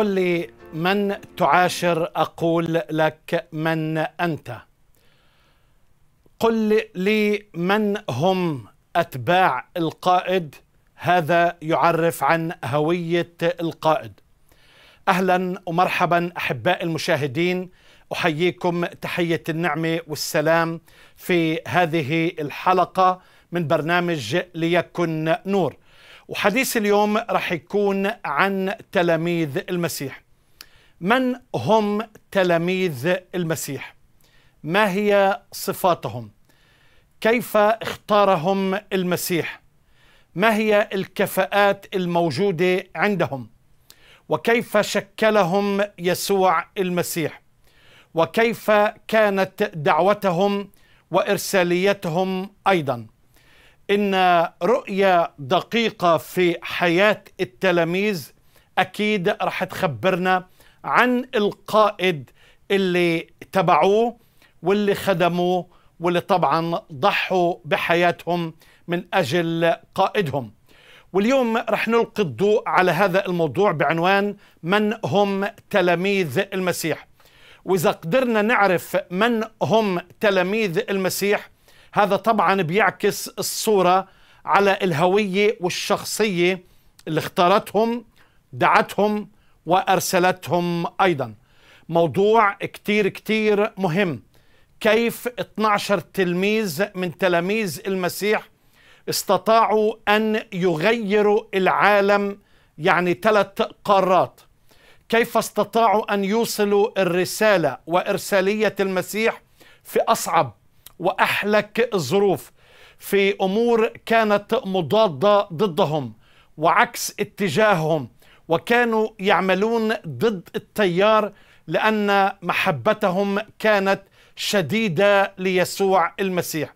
قل لي من تعاشر اقول لك من انت قل لي من هم اتباع القائد هذا يعرف عن هويه القائد اهلا ومرحبا احباء المشاهدين احييكم تحيه النعمه والسلام في هذه الحلقه من برنامج ليكن نور وحديث اليوم رح يكون عن تلاميذ المسيح من هم تلاميذ المسيح ما هي صفاتهم كيف اختارهم المسيح ما هي الكفاءات الموجوده عندهم وكيف شكلهم يسوع المسيح وكيف كانت دعوتهم وارساليتهم ايضا ان رؤيه دقيقه في حياه التلاميذ اكيد راح تخبرنا عن القائد اللي تبعوه واللي خدموه واللي طبعا ضحوا بحياتهم من اجل قائدهم واليوم رح نلقي الضوء على هذا الموضوع بعنوان من هم تلاميذ المسيح واذا قدرنا نعرف من هم تلاميذ المسيح هذا طبعا بيعكس الصورة على الهوية والشخصية اللي اختارتهم دعتهم وأرسلتهم أيضا موضوع كتير كتير مهم كيف 12 تلميذ من تلاميذ المسيح استطاعوا أن يغيروا العالم يعني ثلاث قارات كيف استطاعوا أن يوصلوا الرسالة وإرسالية المسيح في أصعب واحلك الظروف في امور كانت مضاده ضدهم وعكس اتجاههم وكانوا يعملون ضد التيار لان محبتهم كانت شديده ليسوع المسيح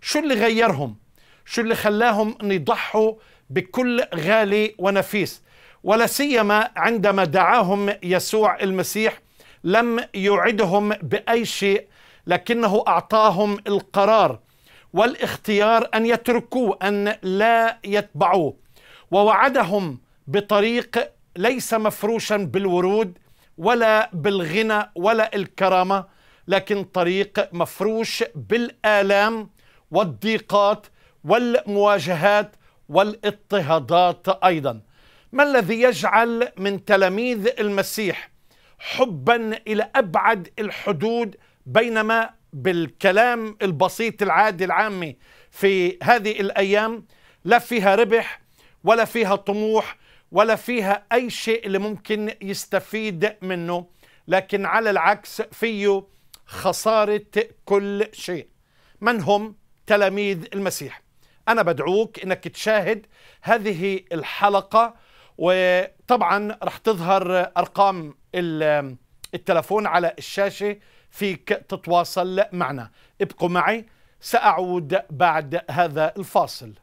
شو اللي غيرهم شو اللي خلاهم ان يضحوا بكل غالي ونفيس ولا سيما عندما دعاهم يسوع المسيح لم يعدهم باي شيء لكنه اعطاهم القرار والاختيار ان يتركوه ان لا يتبعوه ووعدهم بطريق ليس مفروشا بالورود ولا بالغنى ولا الكرامه لكن طريق مفروش بالالام والضيقات والمواجهات والاضطهادات ايضا ما الذي يجعل من تلاميذ المسيح حبا الى ابعد الحدود بينما بالكلام البسيط العادي العامي في هذه الأيام لا فيها ربح ولا فيها طموح ولا فيها أي شيء اللي ممكن يستفيد منه لكن على العكس فيه خسارة كل شيء من هم تلاميذ المسيح أنا بدعوك أنك تشاهد هذه الحلقة وطبعا رح تظهر أرقام التلفون على الشاشة فيك تتواصل معنا ابقوا معي سأعود بعد هذا الفاصل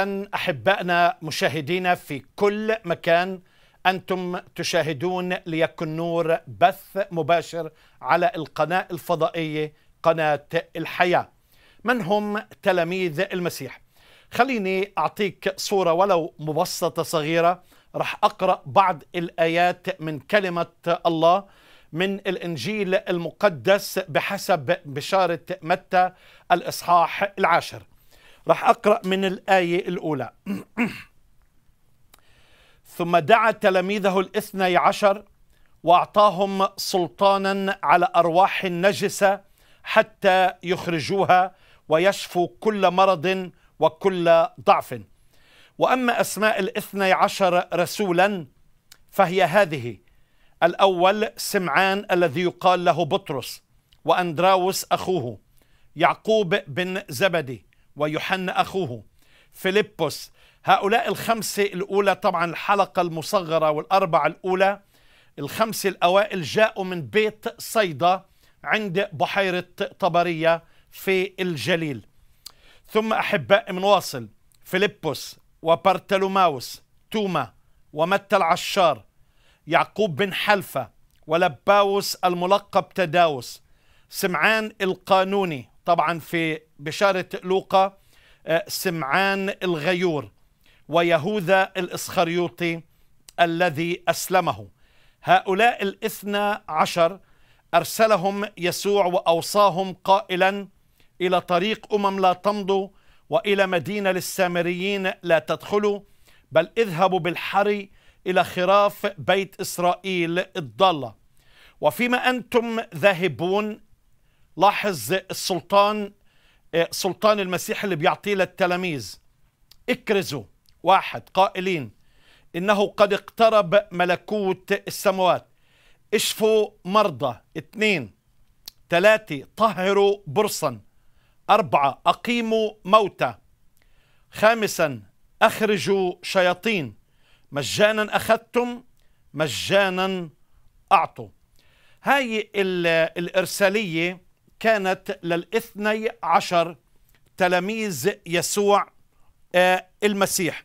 اهلا احبائنا مشاهدينا في كل مكان انتم تشاهدون ليكن نور بث مباشر على القناه الفضائيه قناه الحياه. من هم تلاميذ المسيح؟ خليني اعطيك صوره ولو مبسطه صغيره راح اقرا بعض الايات من كلمه الله من الانجيل المقدس بحسب بشاره متى الاصحاح العاشر. راح أقرأ من الآية الأولى ثم دعا تلاميذه الاثني عشر وأعطاهم سلطانا على أرواح النجسة حتى يخرجوها ويشفوا كل مرض وكل ضعف وأما أسماء الاثني عشر رسولا فهي هذه الأول سمعان الذي يقال له بطرس وأندراوس أخوه يعقوب بن زبدي ويوحنا أخوه فيلبس هؤلاء الخمسة الأولى طبعا الحلقة المصغرة والأربعة الأولى الخمسة الأوائل جاءوا من بيت صيدا عند بحيرة طبرية في الجليل ثم أحباء منواصل فيلبس وبرتلوماوس توما ومتى العشار يعقوب بن حلفة ولباوس الملقب تداوس سمعان القانوني طبعا في بشارة لوقا آه، سمعان الغيور ويهوذا الإسخريوطي الذي أسلمه هؤلاء الاثنى عشر أرسلهم يسوع وأوصاهم قائلا إلى طريق أمم لا تمضوا وإلى مدينة للسامريين لا تدخلوا بل اذهبوا بالحري إلى خراف بيت إسرائيل الضالة وفيما أنتم ذاهبون لاحظ السلطان آه، سلطان المسيح اللي بيعطيه للتلاميذ اكرزوا واحد قائلين انه قد اقترب ملكوت السماوات اشفوا مرضى اثنين ثلاثة طهروا برصا أربعة أقيموا موتى خامسا أخرجوا شياطين مجانا أخذتم مجانا أعطوا هاي الإرسالية كانت للاثني عشر تلاميذ يسوع آه، المسيح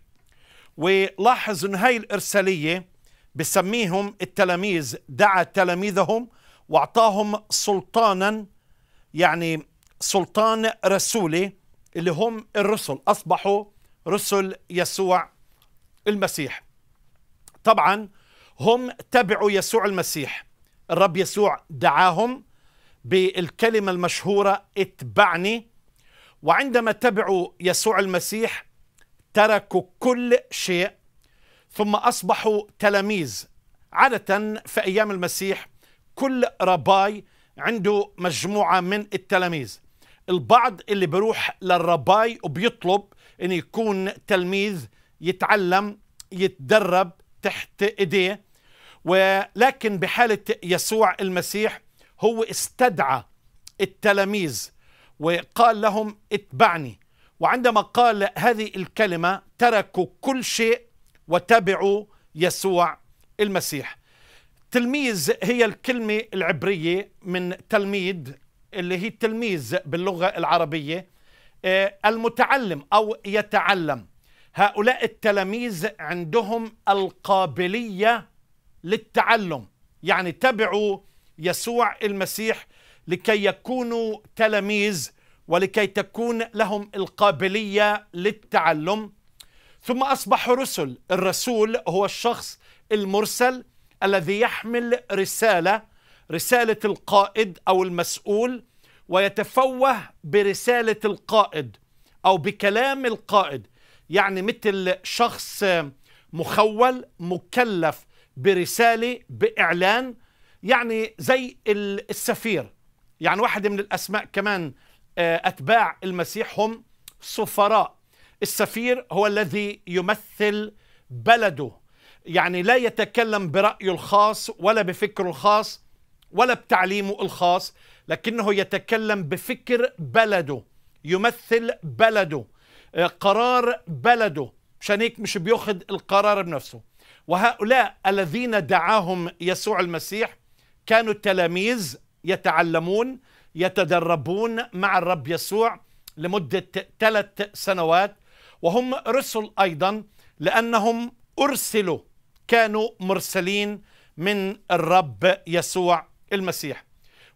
ولاحظ ان هاي الارساليه بسميهم التلاميذ دعا تلاميذهم واعطاهم سلطانا يعني سلطان رسولي اللي هم الرسل اصبحوا رسل يسوع المسيح طبعا هم تبعوا يسوع المسيح الرب يسوع دعاهم بالكلمة المشهورة اتبعني وعندما تبعوا يسوع المسيح تركوا كل شيء ثم أصبحوا تلاميذ عادة في أيام المسيح كل رباي عنده مجموعة من التلاميذ البعض اللي بيروح للرباي وبيطلب أن يكون تلميذ يتعلم يتدرب تحت إيديه ولكن بحالة يسوع المسيح هو استدعى التلاميذ وقال لهم اتبعني وعندما قال هذه الكلمة تركوا كل شيء وتبعوا يسوع المسيح تلميذ هي الكلمة العبرية من تلميذ اللي هي تلميذ باللغة العربية آه، المتعلم أو يتعلم هؤلاء التلاميذ عندهم القابلية للتعلم يعني تبعوا يسوع المسيح لكي يكونوا تلاميذ ولكي تكون لهم القابليه للتعلم ثم اصبحوا رسل الرسول هو الشخص المرسل الذي يحمل رساله رساله القائد او المسؤول ويتفوه برساله القائد او بكلام القائد يعني مثل شخص مخول مكلف برساله باعلان يعني زي السفير يعني واحد من الأسماء كمان آه، أتباع المسيح هم سفراء السفير هو الذي يمثل بلده يعني لا يتكلم برأيه الخاص ولا بفكره الخاص ولا بتعليمه الخاص لكنه يتكلم بفكر بلده يمثل بلده آه، قرار بلده مشان هيك مش بياخذ القرار بنفسه وهؤلاء الذين دعاهم يسوع المسيح كانوا التلاميذ يتعلمون يتدربون مع الرب يسوع لمدة ثلاث سنوات وهم رسل أيضا لأنهم أرسلوا كانوا مرسلين من الرب يسوع المسيح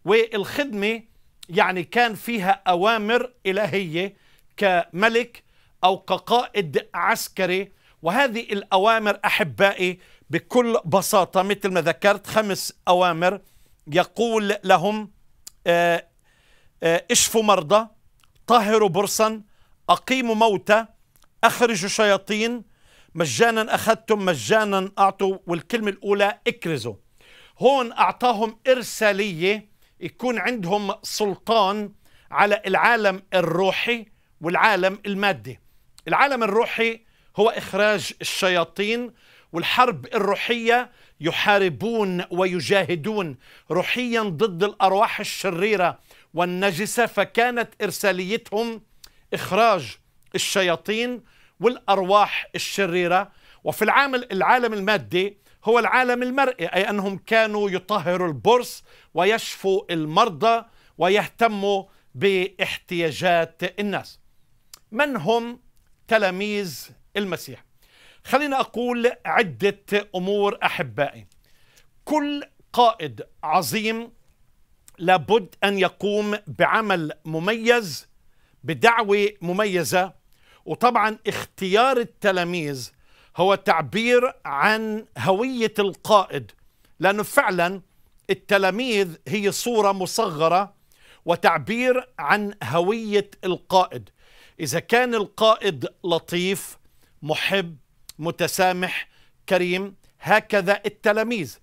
والخدمة يعني كان فيها أوامر إلهية كملك أو كقائد عسكري وهذه الأوامر أحبائي بكل بساطة مثل ما ذكرت خمس أوامر يقول لهم آه، آه، اشفوا مرضى طهروا برصا أقيموا موتى أخرجوا شياطين مجانا أخذتم مجانا أعطوا والكلمة الأولى اكرزوا هون أعطاهم إرسالية يكون عندهم سلطان على العالم الروحي والعالم المادي العالم الروحي هو إخراج الشياطين والحرب الروحية يحاربون ويجاهدون روحيا ضد الأرواح الشريرة والنجسة فكانت إرساليتهم إخراج الشياطين والأرواح الشريرة وفي العامل العالم المادي هو العالم المرئي أي أنهم كانوا يطهروا البرص ويشفوا المرضى ويهتموا باحتياجات الناس من هم تلاميذ المسيح خلينا أقول عدة أمور أحبائي كل قائد عظيم لابد أن يقوم بعمل مميز بدعوة مميزة وطبعا اختيار التلاميذ هو تعبير عن هوية القائد لأنه فعلا التلاميذ هي صورة مصغرة وتعبير عن هوية القائد إذا كان القائد لطيف محب متسامح كريم هكذا التلاميذ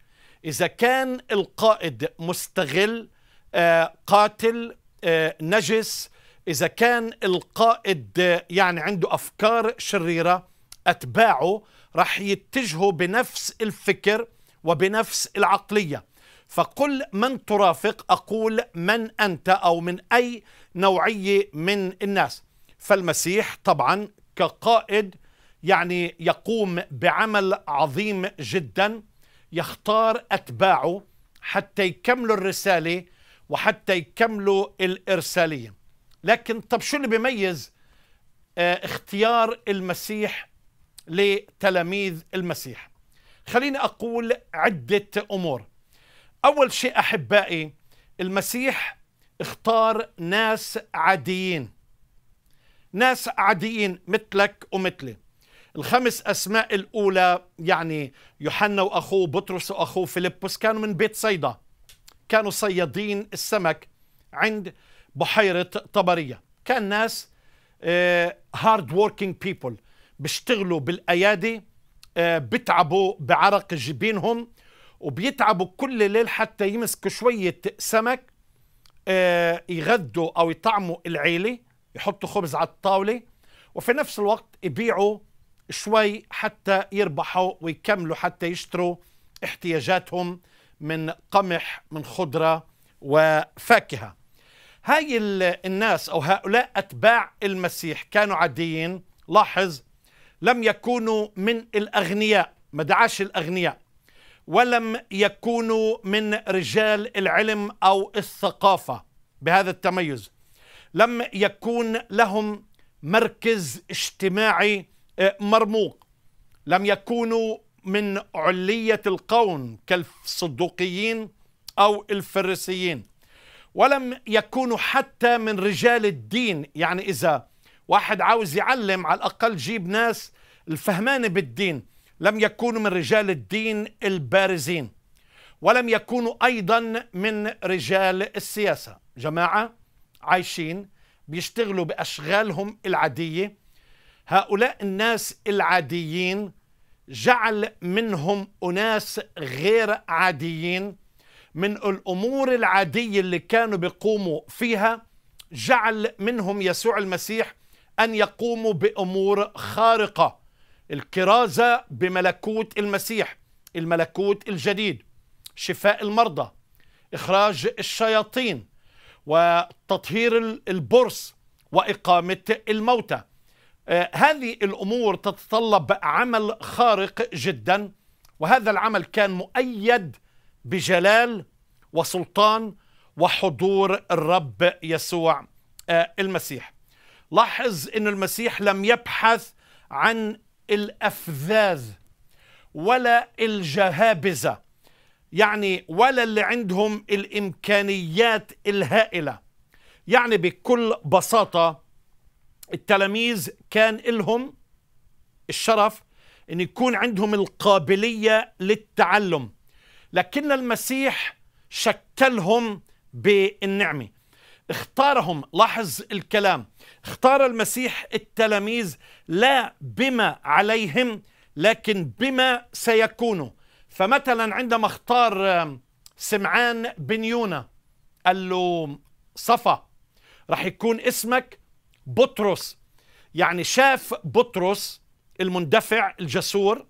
إذا كان القائد مستغل آه، قاتل آه، نجس إذا كان القائد يعني عنده أفكار شريرة أتباعه رح يتجهوا بنفس الفكر وبنفس العقلية فقل من ترافق أقول من أنت أو من أي نوعية من الناس فالمسيح طبعا كقائد يعني يقوم بعمل عظيم جدا يختار أتباعه حتى يكملوا الرسالة وحتى يكملوا الإرسالية لكن طب شو اللي بيميز آه، اختيار المسيح لتلاميذ المسيح خليني أقول عدة أمور أول شيء أحبائي المسيح اختار ناس عاديين ناس عاديين مثلك ومثلي الخمس أسماء الأولى يعني يوحنا وأخوه بطرس وأخوه فيلبس كانوا من بيت صيدا كانوا صيادين السمك عند بحيرة طبرية كان ناس هارد ووركينج بيبول بيشتغلوا بالأيادي آه، بتعبوا بعرق جبينهم وبيتعبوا كل ليل حتى يمسكوا شوية سمك آه، يغدوا أو يطعموا العيلة يحطوا خبز على الطاولة وفي نفس الوقت يبيعوا شوي حتى يربحوا ويكملوا حتى يشتروا احتياجاتهم من قمح من خضرة وفاكهة هاي الناس أو هؤلاء أتباع المسيح كانوا عاديين لاحظ لم يكونوا من الأغنياء ما دعاش الأغنياء ولم يكونوا من رجال العلم أو الثقافة بهذا التميز لم يكون لهم مركز اجتماعي إيه، مرموق لم يكونوا من علية القوم كالصدوقيين أو الفريسيين ولم يكونوا حتى من رجال الدين يعني إذا واحد عاوز يعلم على الأقل جيب ناس الفهمانة بالدين لم يكونوا من رجال الدين البارزين ولم يكونوا أيضا من رجال السياسة جماعة عايشين بيشتغلوا بأشغالهم العادية هؤلاء الناس العاديين جعل منهم أناس غير عاديين من الأمور العادية اللي كانوا بيقوموا فيها جعل منهم يسوع المسيح أن يقوموا بأمور خارقة الكرازة بملكوت المسيح الملكوت الجديد شفاء المرضى إخراج الشياطين وتطهير البرص وإقامة الموتى آه، هذه الأمور تتطلب عمل خارق جدا وهذا العمل كان مؤيد بجلال وسلطان وحضور الرب يسوع آه، المسيح لاحظ أن المسيح لم يبحث عن الأفذاذ ولا الجهابذة يعني ولا اللي عندهم الإمكانيات الهائلة يعني بكل بساطة التلاميذ كان لهم الشرف أن يكون عندهم القابلية للتعلم لكن المسيح شكلهم بالنعمة اختارهم لاحظ الكلام اختار المسيح التلاميذ لا بما عليهم لكن بما سيكونوا فمثلا عندما اختار سمعان بن يونا قال له صفا رح يكون اسمك بطرس يعني شاف بطرس المندفع الجسور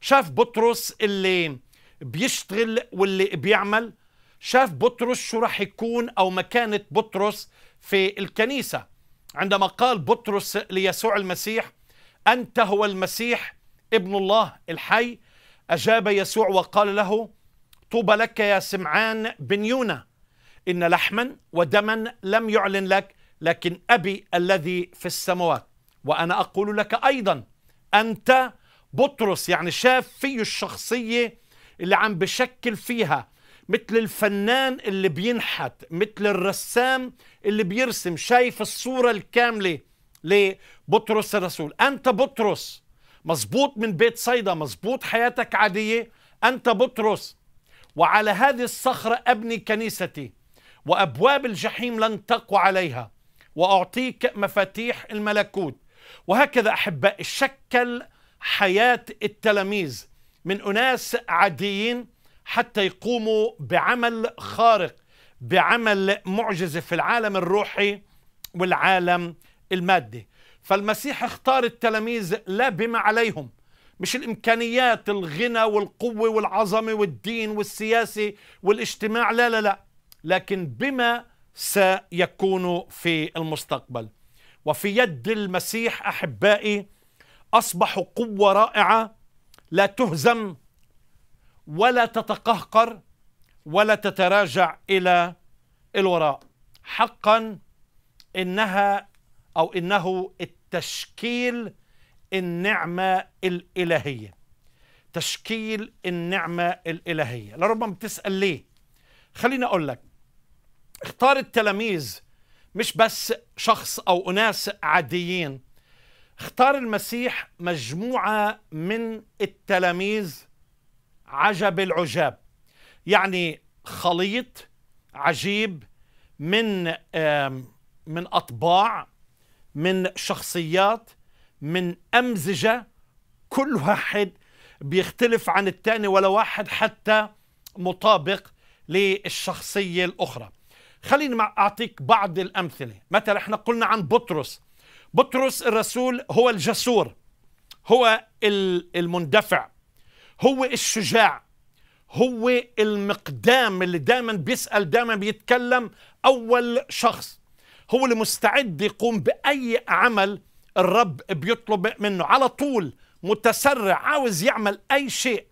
شاف بطرس اللي بيشتغل واللي بيعمل شاف بطرس شو راح يكون او مكانه بطرس في الكنيسه عندما قال بطرس ليسوع المسيح انت هو المسيح ابن الله الحي اجاب يسوع وقال له طوبى لك يا سمعان بن يونا ان لحما ودما لم يعلن لك لكن أبي الذي في السماوات وأنا أقول لك أيضا أنت بطرس يعني شاف فيه الشخصية اللي عم بشكل فيها مثل الفنان اللي بينحت مثل الرسام اللي بيرسم شايف الصورة الكاملة لبطرس الرسول أنت بطرس مزبوط من بيت صيدا مزبوط حياتك عادية أنت بطرس وعلى هذه الصخرة أبني كنيستي وأبواب الجحيم لن تقوى عليها وأعطيك مفاتيح الملكوت وهكذا أحبائي شكل حياة التلاميذ من أناس عاديين حتى يقوموا بعمل خارق بعمل معجزة في العالم الروحي والعالم المادي فالمسيح اختار التلاميذ لا بما عليهم مش الامكانيات الغنى والقوه والعظمه والدين والسياسه والاجتماع لا لا لا لكن بما سيكون في المستقبل وفي يد المسيح احبائي اصبحوا قوه رائعه لا تهزم ولا تتقهقر ولا تتراجع الى الوراء حقا انها او انه التشكيل النعمه الالهيه تشكيل النعمه الالهيه لربما بتسال ليه خليني اقول لك اختار التلاميذ مش بس شخص او اناس عاديين اختار المسيح مجموعه من التلاميذ عجب العجاب يعني خليط عجيب من من اطباع من شخصيات من امزجه كل واحد بيختلف عن الثاني ولا واحد حتى مطابق للشخصيه الاخرى خليني أعطيك بعض الأمثلة مثلا احنا قلنا عن بطرس بطرس الرسول هو الجسور هو المندفع هو الشجاع هو المقدام اللي دائما بيسأل دائما بيتكلم أول شخص هو اللي مستعد يقوم بأي عمل الرب بيطلب منه على طول متسرع عاوز يعمل أي شيء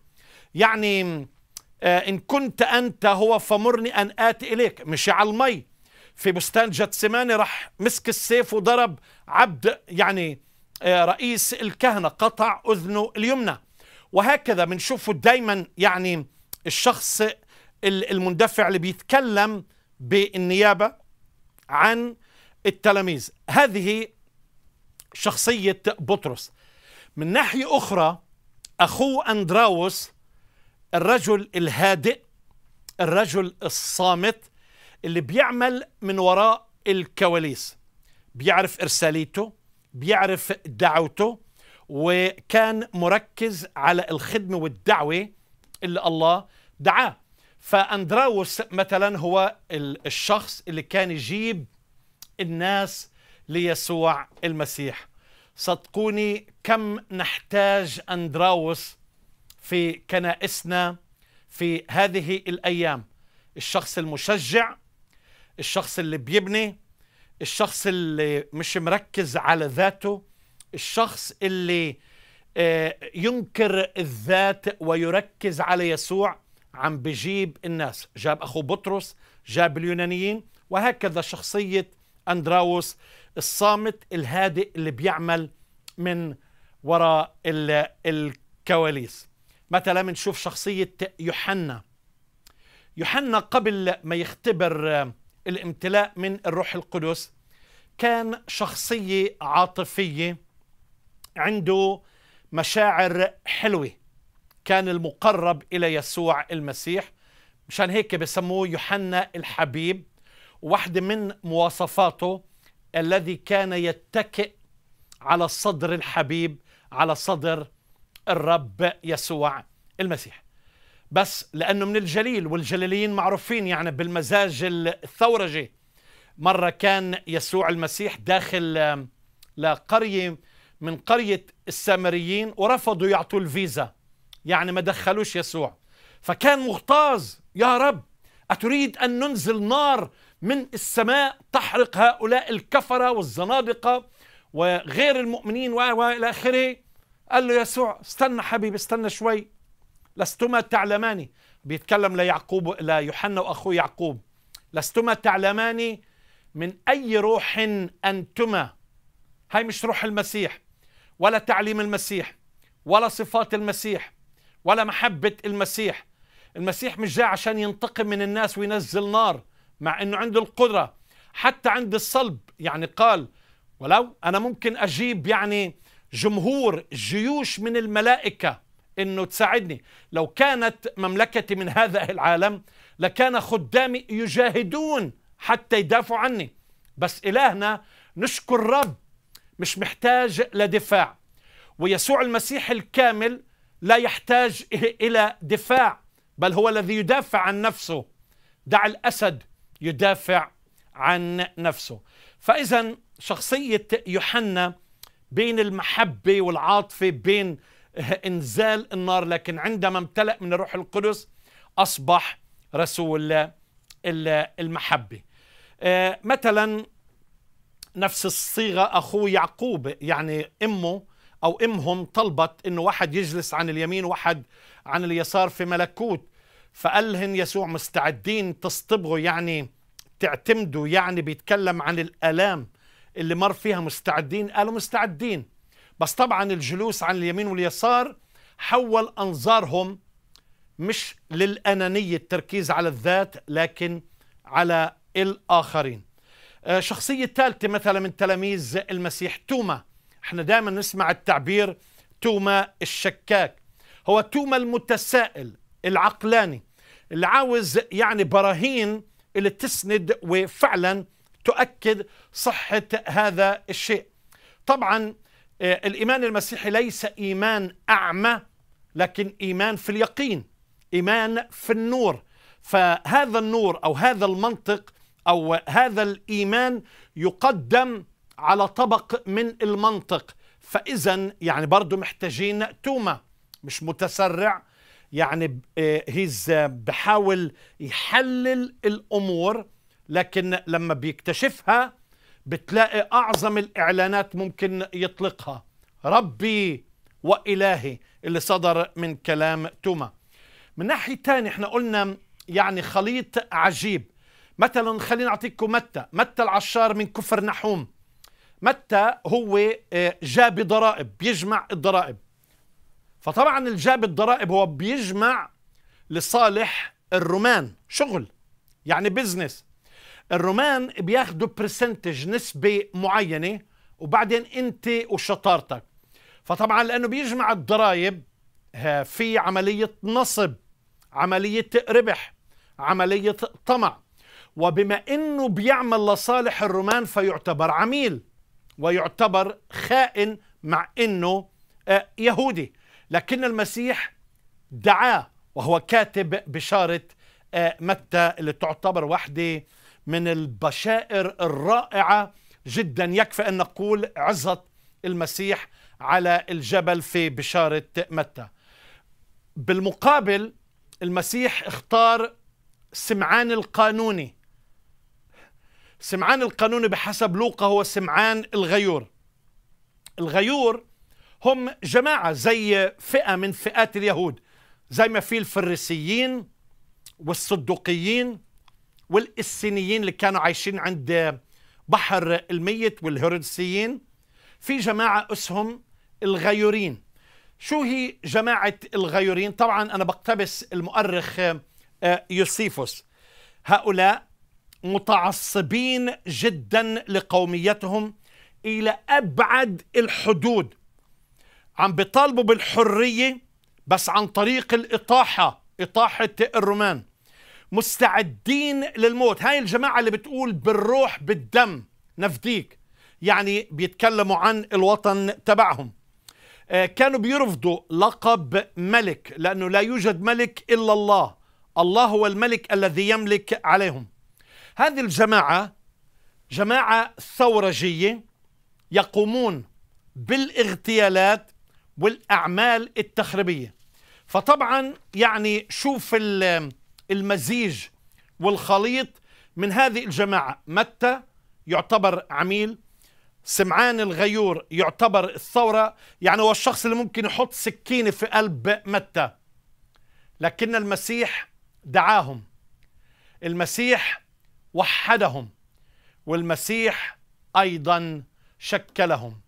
يعني آه، إن كنت أنت هو فمرني أن آتي إليك مشي على المي في بستان جتسماني راح مسك السيف وضرب عبد يعني آه، رئيس الكهنة قطع أذنه اليمنى وهكذا بنشوفه دايما يعني الشخص المندفع اللي بيتكلم بالنيابة عن التلاميذ هذه شخصية بطرس من ناحية أخرى أخوه أندراوس الرجل الهادئ الرجل الصامت اللي بيعمل من وراء الكواليس بيعرف إرساليته بيعرف دعوته وكان مركز على الخدمة والدعوة اللي الله دعاه فأندراوس مثلا هو الشخص اللي كان يجيب الناس ليسوع المسيح صدقوني كم نحتاج أندراوس في كنائسنا في هذه الايام الشخص المشجع الشخص اللي بيبني الشخص اللي مش مركز على ذاته الشخص اللي آه، ينكر الذات ويركز على يسوع عم بجيب الناس جاب أخو بطرس جاب اليونانيين وهكذا شخصية أندراوس الصامت الهادئ اللي بيعمل من وراء الكواليس مثلا بنشوف شخصية يوحنا يوحنا قبل ما يختبر آه، الامتلاء من الروح القدس كان شخصية عاطفية عنده مشاعر حلوة كان المقرب إلى يسوع المسيح مشان هيك بسموه يوحنا الحبيب واحدة من مواصفاته الذي كان يتكئ على صدر الحبيب على صدر الرب يسوع المسيح بس لأنه من الجليل والجليليين معروفين يعني بالمزاج الثورجي مرة كان يسوع المسيح داخل لقرية من قرية السامريين ورفضوا يعطوا الفيزا يعني ما دخلوش يسوع فكان مغتاظ يا رب أتريد أن ننزل نار من السماء تحرق هؤلاء الكفرة والزنادقة وغير المؤمنين وإلى آخره قال له يسوع استنى حبيبي استنى شوي لستما تعلمان بيتكلم ليعقوب ليوحنا واخوه يعقوب لستما تعلمان من اي روح انتما هاي مش روح المسيح ولا تعليم المسيح ولا صفات المسيح ولا محبه المسيح المسيح مش جاي عشان ينتقم من الناس وينزل نار مع انه عنده القدره حتى عند الصلب يعني قال ولو انا ممكن اجيب يعني جمهور جيوش من الملائكة أنه تساعدني لو كانت مملكتي من هذا العالم لكان خدامي يجاهدون حتى يدافعوا عني بس إلهنا نشكر الرب مش محتاج لدفاع ويسوع المسيح الكامل لا يحتاج إلى دفاع بل هو الذي يدافع عن نفسه دع الأسد يدافع عن نفسه فإذا شخصية يوحنا بين المحبة والعاطفة بين انزال النار لكن عندما امتلأ من الروح القدس أصبح رسول المحبة آه، مثلا نفس الصيغة أخوه يعقوب يعني أمه أو أمهم طلبت أنه واحد يجلس عن اليمين واحد عن اليسار في ملكوت فقال لهم يسوع مستعدين تصطبغوا يعني تعتمدوا يعني بيتكلم عن الآلام اللي مر فيها مستعدين قالوا مستعدين بس طبعا الجلوس عن اليمين واليسار حول أنظارهم مش للأنانية التركيز على الذات لكن على الآخرين آه، شخصية ثالثة مثلا من تلاميذ المسيح توما احنا دائما نسمع التعبير توما الشكاك هو توما المتسائل العقلاني اللي عاوز يعني براهين اللي تسند وفعلا تؤكد صحة هذا الشيء طبعا آه، الإيمان المسيحي ليس إيمان أعمى لكن إيمان في اليقين إيمان في النور فهذا النور أو هذا المنطق أو هذا الإيمان يقدم على طبق من المنطق فإذا يعني برضو محتاجين توما مش متسرع يعني هيز آه، آه، بحاول يحلل الأمور لكن لما بيكتشفها بتلاقي أعظم الإعلانات ممكن يطلقها ربي وإلهي اللي صدر من كلام توما من ناحية ثانيه احنا قلنا يعني خليط عجيب مثلا خلينا أعطيكم متى متى العشار من كفر نحوم متى هو آه، جاب ضرائب بيجمع الضرائب فطبعا الجاب الضرائب هو بيجمع لصالح الرومان شغل يعني بزنس الرومان بياخدوا برسنتج نسبة معينة وبعدين أنت وشطارتك فطبعا لأنه بيجمع الضرائب في عملية نصب عملية ربح عملية طمع وبما أنه بيعمل لصالح الرومان فيعتبر عميل ويعتبر خائن مع أنه آه، يهودي لكن المسيح دعاه وهو كاتب بشارة آه، متى اللي تعتبر واحدة من البشائر الرائعة جدا يكفي أن نقول عزة المسيح على الجبل في بشارة متى بالمقابل المسيح اختار سمعان القانوني سمعان القانوني بحسب لوقا هو سمعان الغيور الغيور هم جماعة زي فئة من فئات اليهود زي ما في الفريسيين والصدقيين والإسينيين اللي كانوا عايشين عند بحر الميت والهيرودسيين في جماعة أسهم الغيورين شو هي جماعة الغيورين؟ طبعا أنا بقتبس المؤرخ آه، يوسيفوس هؤلاء متعصبين جدا لقوميتهم إلى أبعد الحدود عم بيطالبوا بالحرية بس عن طريق الإطاحة إطاحة الرومان مستعدين للموت هاي الجماعة اللي بتقول بالروح بالدم نفديك يعني بيتكلموا عن الوطن تبعهم آه، كانوا بيرفضوا لقب ملك لأنه لا يوجد ملك إلا الله الله هو الملك الذي يملك عليهم هذه الجماعة جماعة ثورجية يقومون بالاغتيالات والأعمال التخريبية فطبعا يعني شوف ال المزيج والخليط من هذه الجماعة متى يعتبر عميل سمعان الغيور يعتبر الثورة يعني هو الشخص اللي ممكن يحط سكينة في قلب متى لكن المسيح دعاهم المسيح وحدهم والمسيح أيضا شكلهم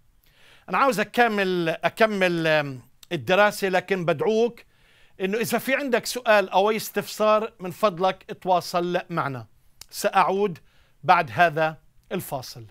أنا عاوز أكمل أكمل الدراسة لكن بدعوك انه اذا في عندك سؤال او اي استفسار من فضلك تواصل معنا ساعود بعد هذا الفاصل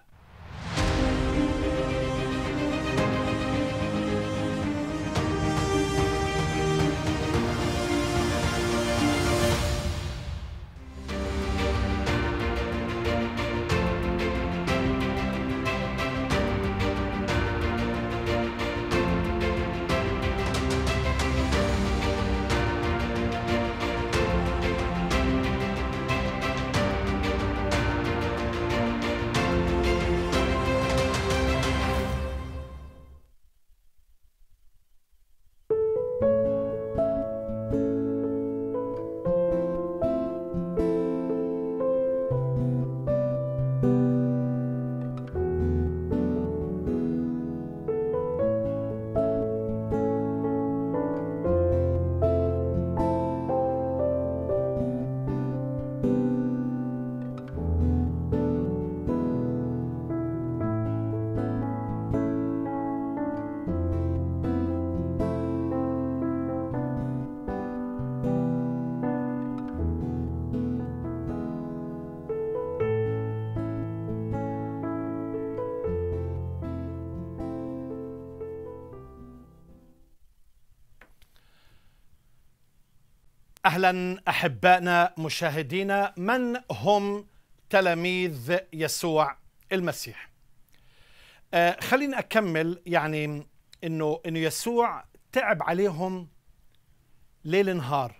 اهلا احبائنا مشاهدينا من هم تلاميذ يسوع المسيح آه، خليني اكمل يعني انه انه يسوع تعب عليهم ليل نهار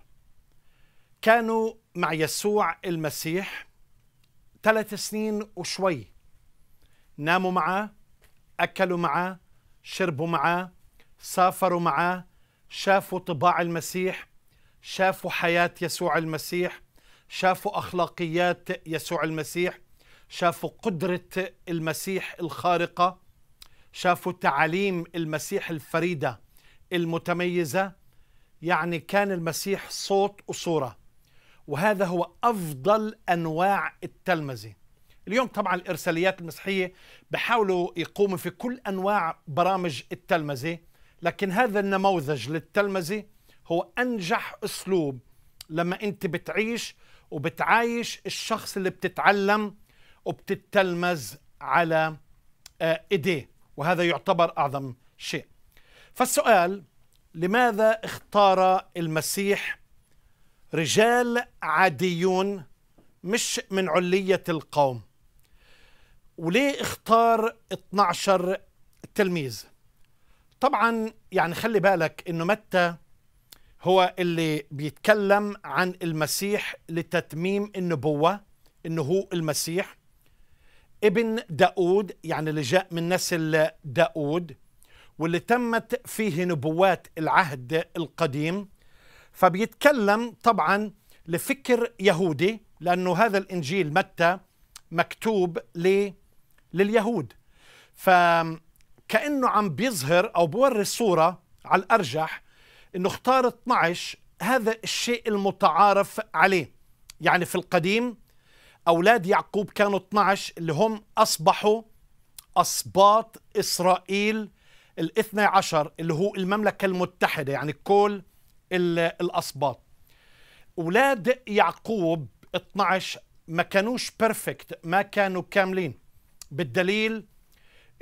كانوا مع يسوع المسيح ثلاث سنين وشوي ناموا معه اكلوا معه شربوا معه سافروا معه شافوا طباع المسيح شافوا حياة يسوع المسيح شافوا أخلاقيات يسوع المسيح شافوا قدرة المسيح الخارقة شافوا تعاليم المسيح الفريدة المتميزة يعني كان المسيح صوت وصورة وهذا هو أفضل أنواع التلمذة اليوم طبعا الإرساليات المسيحية بحاولوا يقوموا في كل أنواع برامج التلمذة لكن هذا النموذج للتلمذة هو انجح اسلوب لما انت بتعيش وبتعايش الشخص اللي بتتعلم وبتتلمذ على آه، ايديه وهذا يعتبر اعظم شيء فالسؤال لماذا اختار المسيح رجال عاديون مش من علية القوم وليه اختار 12 تلميذ طبعا يعني خلي بالك انه متى هو اللي بيتكلم عن المسيح لتتميم النبوة إنه هو المسيح ابن داود يعني اللي جاء من نسل داود واللي تمت فيه نبوات العهد القديم فبيتكلم طبعا لفكر يهودي لأنه هذا الإنجيل متى مكتوب لليهود فكأنه عم بيظهر أو بوري صورة على الأرجح انه اختار 12 هذا الشيء المتعارف عليه يعني في القديم اولاد يعقوب كانوا 12 اللي هم اصبحوا اسباط اسرائيل الاثنى عشر اللي هو المملكه المتحده يعني كل الاسباط اولاد يعقوب 12 ما كانوش بيرفكت ما كانوا كاملين بالدليل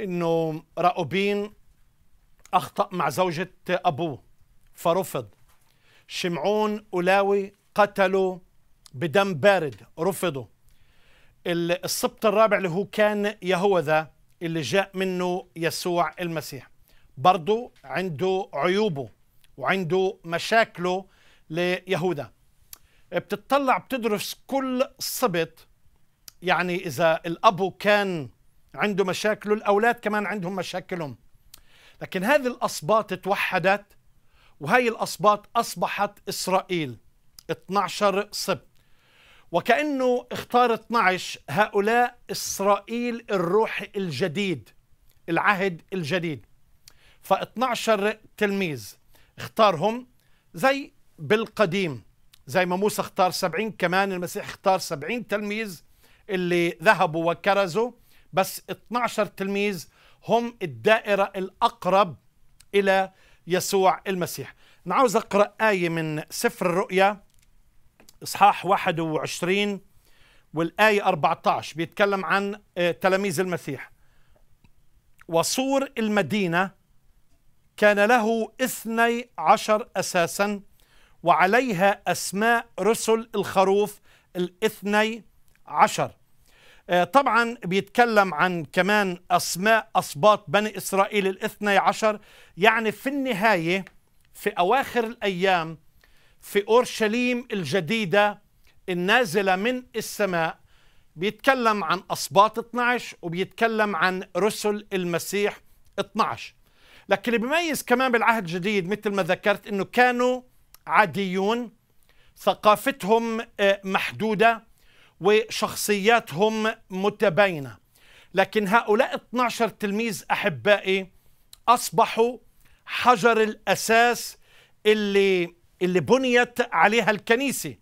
انه راؤوبين اخطا مع زوجة ابوه فرفض شمعون أولاوي قتلوا بدم بارد رفضوا السبط الرابع اللي هو كان يهوذا اللي جاء منه يسوع المسيح برضه عنده عيوبه وعنده مشاكله ليهوذا بتطلع بتدرس كل صبت يعني إذا الأبو كان عنده مشاكله الأولاد كمان عندهم مشاكلهم لكن هذه الأصباط توحدت وهي الأصباط أصبحت إسرائيل 12 سبط وكأنه اختار 12 هؤلاء إسرائيل الروح الجديد العهد الجديد ف12 تلميذ اختارهم زي بالقديم زي ما موسى اختار 70 كمان المسيح اختار 70 تلميذ اللي ذهبوا وكرزوا بس 12 تلميذ هم الدائرة الأقرب إلى يسوع المسيح أنا عاوز أقرأ آية من سفر الرؤيا إصحاح 21 والآية 14 بيتكلم عن آه، تلاميذ المسيح وسور المدينة كان له اثني عشر أساسا وعليها أسماء رسل الخروف الاثني عشر آه، طبعا بيتكلم عن كمان أسماء أسباط بني إسرائيل الاثني عشر يعني في النهاية في أواخر الأيام في أورشليم الجديدة النازلة من السماء بيتكلم عن أسباط 12 وبيتكلم عن رسل المسيح 12 لكن اللي بيميز كمان بالعهد الجديد مثل ما ذكرت انه كانوا عاديون ثقافتهم آه، محدوده وشخصياتهم متباينه لكن هؤلاء 12 تلميذ احبائي اصبحوا حجر الاساس اللي اللي بنيت عليها الكنيسه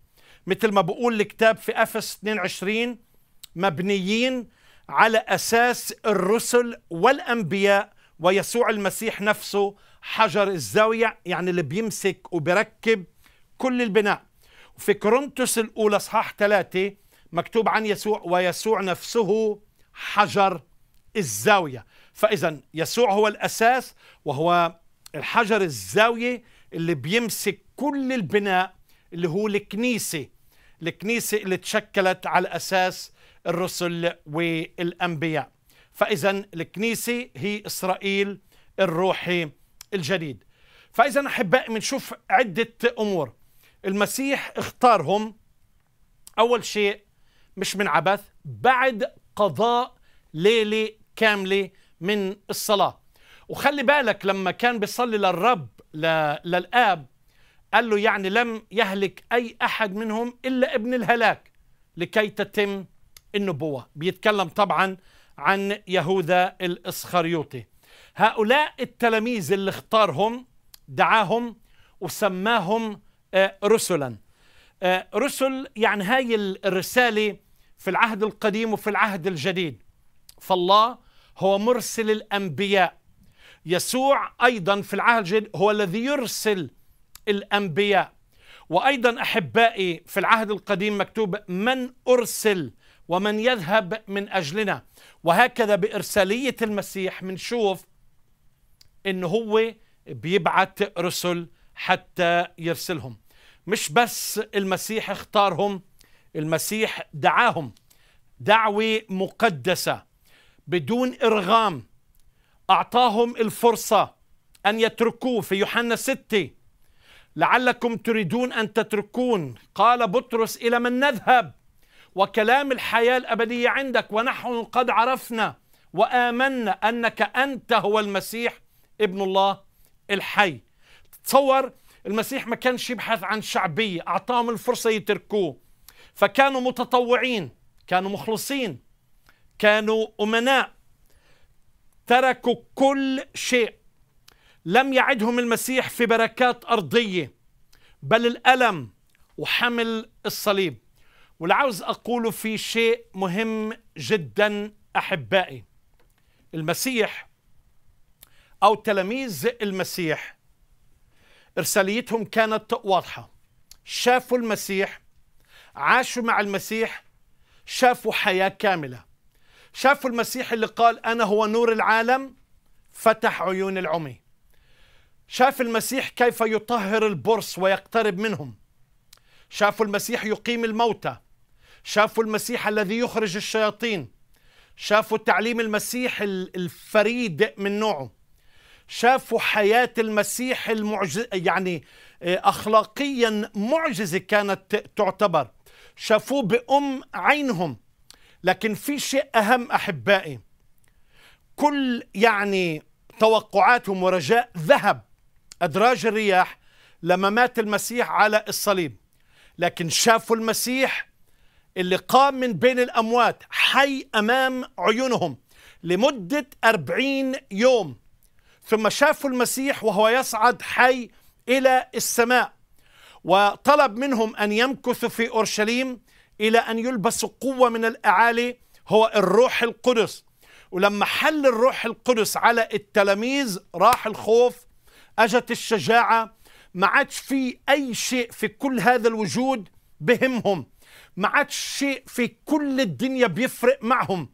مثل ما بقول الكتاب في افس 22 مبنيين على اساس الرسل والانبياء ويسوع المسيح نفسه حجر الزاويه يعني اللي بيمسك وبركب كل البناء في كورنثوس الاولى اصحاح ثلاثه مكتوب عن يسوع ويسوع نفسه حجر الزاويه فاذا يسوع هو الاساس وهو الحجر الزاويه اللي بيمسك كل البناء اللي هو الكنيسه الكنيسه اللي تشكلت على اساس الرسل والانبياء فاذا الكنيسه هي اسرائيل الروحي الجديد فاذا احبائي بنشوف عده امور المسيح اختارهم اول شيء مش من عبث بعد قضاء ليلة كاملة من الصلاة وخلي بالك لما كان بيصلي للرب للآب قال له يعني لم يهلك أي أحد منهم إلا ابن الهلاك لكي تتم النبوة بيتكلم طبعا عن يهوذا الإسخريوطي هؤلاء التلاميذ اللي اختارهم دعاهم وسماهم آه، رسلا آه، رسل يعني هاي الرسالة في العهد القديم وفي العهد الجديد فالله هو مرسل الأنبياء يسوع أيضا في العهد الجديد هو الذي يرسل الأنبياء وأيضا أحبائي في العهد القديم مكتوب من أرسل ومن يذهب من أجلنا وهكذا بإرسالية المسيح منشوف أنه هو بيبعث رسل حتى يرسلهم مش بس المسيح اختارهم المسيح دعاهم دعوة مقدسة بدون إرغام أعطاهم الفرصة أن يتركوه في يوحنا 6 لعلكم تريدون أن تتركون قال بطرس إلى من نذهب وكلام الحياة الأبدية عندك ونحن قد عرفنا وآمنا أنك أنت هو المسيح ابن الله الحي تصور المسيح ما كانش يبحث عن شعبية أعطاهم الفرصة يتركوه فكانوا متطوعين كانوا مخلصين كانوا أمناء تركوا كل شيء لم يعدهم المسيح في بركات أرضية بل الألم وحمل الصليب والعاوز أقوله في شيء مهم جدا أحبائي المسيح أو تلاميذ المسيح إرساليتهم كانت واضحة شافوا المسيح عاشوا مع المسيح شافوا حياة كاملة شافوا المسيح اللي قال أنا هو نور العالم فتح عيون العمي شاف المسيح كيف يطهر البرص ويقترب منهم شافوا المسيح يقيم الموتى شافوا المسيح الذي يخرج الشياطين شافوا تعليم المسيح الفريد من نوعه شافوا حياة المسيح المعجز يعني آه، أخلاقيا معجزة كانت تعتبر شافوه بأم عينهم لكن في شيء أهم أحبائي كل يعني توقعاتهم ورجاء ذهب أدراج الرياح لما مات المسيح على الصليب لكن شافوا المسيح اللي قام من بين الأموات حي أمام عيونهم لمدة أربعين يوم ثم شافوا المسيح وهو يصعد حي الى السماء وطلب منهم ان يمكثوا في اورشليم الى ان يلبسوا قوه من الاعالي هو الروح القدس ولما حل الروح القدس على التلاميذ راح الخوف اجت الشجاعه ما عادش في اي شيء في كل هذا الوجود بهمهم ما عادش شيء في كل الدنيا بيفرق معهم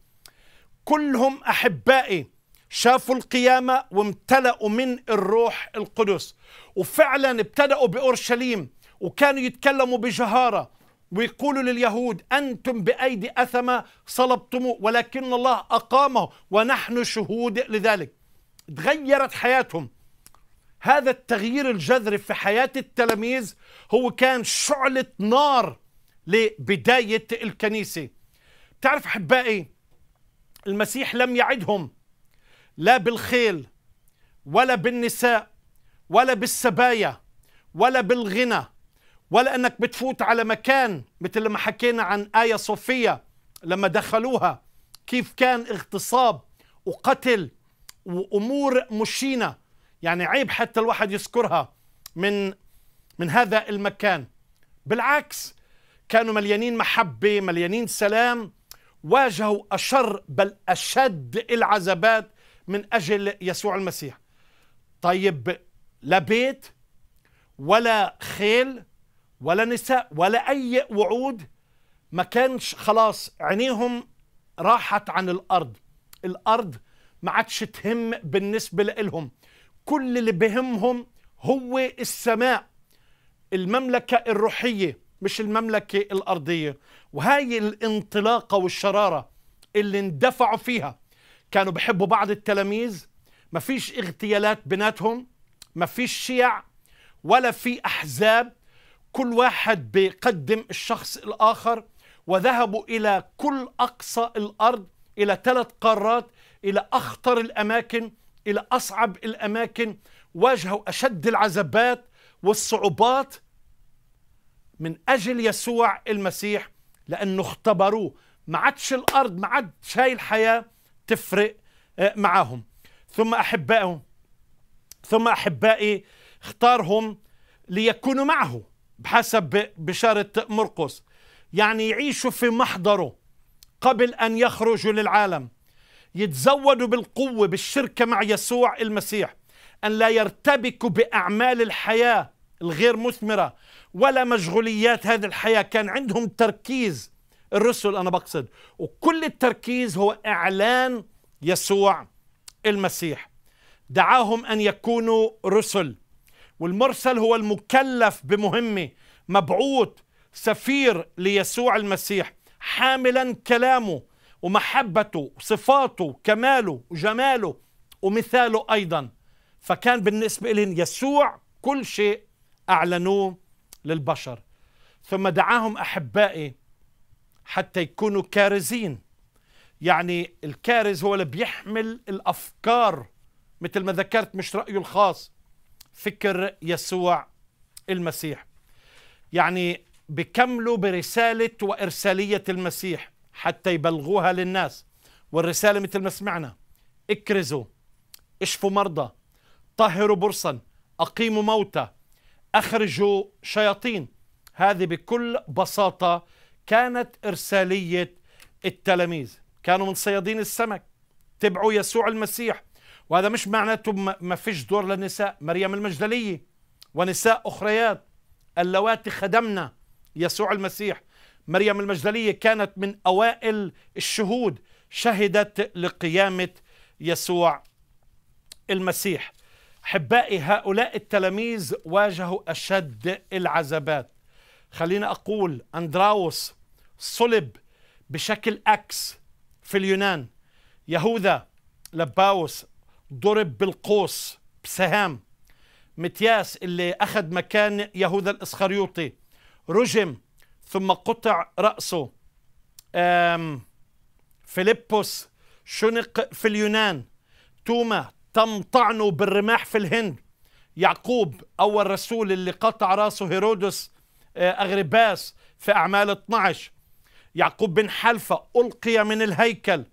كلهم احبائي شافوا القيامة وامتلأوا من الروح القدس وفعلا ابتدأوا بأورشليم وكانوا يتكلموا بجهارة ويقولوا لليهود أنتم بأيدي أثمة صلبتموه ولكن الله أقامه ونحن شهود لذلك تغيرت حياتهم هذا التغيير الجذري في حياة التلاميذ هو كان شعلة نار لبداية الكنيسة تعرف أحبائي المسيح لم يعدهم لا بالخيل ولا بالنساء ولا بالسبايا ولا بالغنى ولا انك بتفوت على مكان مثل ما حكينا عن ايه صوفيا لما دخلوها كيف كان اغتصاب وقتل وامور مشينه يعني عيب حتى الواحد يذكرها من من هذا المكان بالعكس كانوا مليانين محبه مليانين سلام واجهوا اشر بل اشد العذابات من أجل يسوع المسيح طيب لا بيت ولا خيل ولا نساء ولا أي وعود ما كانش خلاص عينيهم راحت عن الأرض الأرض ما عادش تهم بالنسبة لهم كل اللي بهمهم هو السماء المملكة الروحية مش المملكة الأرضية وهاي الانطلاقة والشرارة اللي اندفعوا فيها كانوا بحبوا بعض التلاميذ ما فيش اغتيالات بيناتهم ما فيش شيع ولا في أحزاب كل واحد بيقدم الشخص الآخر وذهبوا إلى كل أقصى الأرض إلى ثلاث قارات إلى أخطر الأماكن إلى أصعب الأماكن واجهوا أشد العذابات والصعوبات من أجل يسوع المسيح لأنه اختبروه ما عادش الأرض ما عادش هاي الحياة تفرق آه، معهم ثم أحبائهم ثم أحبائي اختارهم ليكونوا معه بحسب بشارة مرقس يعني يعيشوا في محضره قبل أن يخرجوا للعالم يتزودوا بالقوة بالشركة مع يسوع المسيح أن لا يرتبكوا بأعمال الحياة الغير مثمرة ولا مشغوليات هذه الحياة كان عندهم تركيز الرسل أنا بقصد وكل التركيز هو إعلان يسوع المسيح دعاهم أن يكونوا رسل والمرسل هو المكلف بمهمة مبعوث سفير ليسوع المسيح حاملا كلامه ومحبته وصفاته كماله وجماله ومثاله أيضا فكان بالنسبة لهم يسوع كل شيء أعلنوه للبشر ثم دعاهم أحبائي حتى يكونوا كارزين يعني الكارز هو اللي بيحمل الافكار مثل ما ذكرت مش رايه الخاص فكر يسوع المسيح يعني بكملوا برساله وارساليه المسيح حتى يبلغوها للناس والرساله مثل ما سمعنا اكرزوا اشفوا مرضى طهروا برصا اقيموا موتى اخرجوا شياطين هذه بكل بساطه كانت إرسالية التلاميذ كانوا من صيادين السمك تبعوا يسوع المسيح وهذا مش معناته ما فيش دور للنساء مريم المجدلية ونساء أخريات اللواتي خدمنا يسوع المسيح مريم المجدلية كانت من أوائل الشهود شهدت لقيامة يسوع المسيح أحبائي هؤلاء التلاميذ واجهوا أشد العذابات خلينا أقول أندراوس صلب بشكل اكس في اليونان يهوذا لباوس ضرب بالقوس بسهام متياس اللي أخذ مكان يهوذا الإسخريوطي رجم ثم قطع رأسه أم فيلبس شنق في اليونان توما تم طعنه بالرماح في الهند يعقوب أول رسول اللي قطع رأسه هيرودس آه، أغرباس في أعمال 12 يعقوب بن حلفة ألقي من الهيكل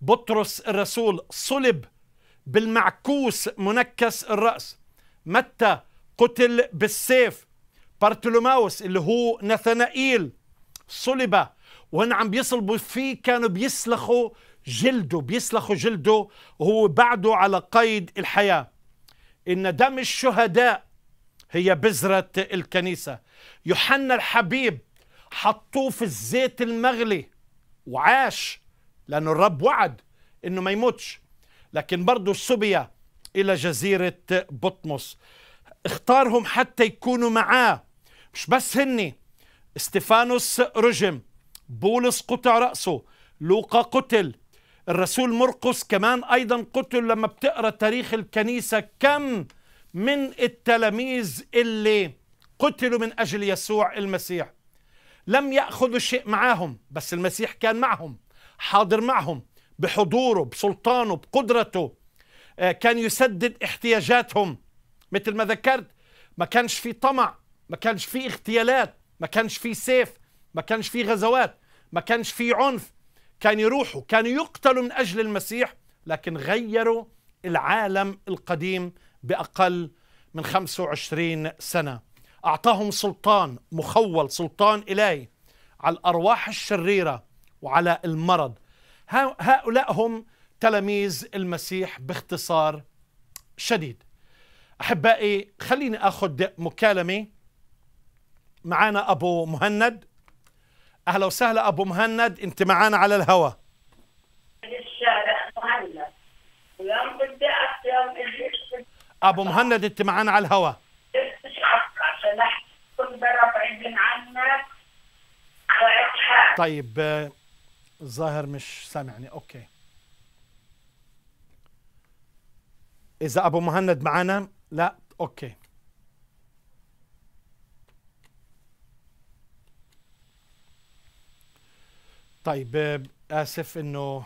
بطرس الرسول صلب بالمعكوس منكس الرأس متى قتل بالسيف بارتولوماوس اللي هو نثنائيل صلب وهن عم بيصلبوا فيه كانوا بيسلخوا جلده بيسلخوا جلده وهو بعده على قيد الحياة إن دم الشهداء هي بذرة الكنيسة يوحنا الحبيب حطوه في الزيت المغلي وعاش لأنه الرب وعد إنه ما يموتش لكن برضه سبي إلى جزيرة بطمس اختارهم حتى يكونوا معاه مش بس هني استفانوس رجم بولس قطع رأسه لوقا قتل الرسول مرقس كمان أيضا قتل لما بتقرأ تاريخ الكنيسة كم من التلاميذ اللي قتلوا من أجل يسوع المسيح لم يأخذوا شيء معاهم بس المسيح كان معهم حاضر معهم بحضوره بسلطانه بقدرته آه، كان يسدد احتياجاتهم مثل ما ذكرت ما كانش في طمع ما كانش في اغتيالات ما كانش في سيف ما كانش في غزوات ما كانش في عنف كان يروحوا كانوا يقتلوا من أجل المسيح لكن غيروا العالم القديم بأقل من 25 سنة أعطاهم سلطان مخول سلطان إلهي على الأرواح الشريرة وعلى المرض هؤلاء هم تلاميذ المسيح باختصار شديد أحبائي خليني أخذ مكالمة معانا أبو مهند أهلا وسهلا أبو مهند أنت معانا على الهوى أبو مهند أنت معانا على الهوى طيب, طيب، آه، الظاهر مش سامعني اوكي اذا ابو مهند معنا لا اوكي طيب آه، اسف انه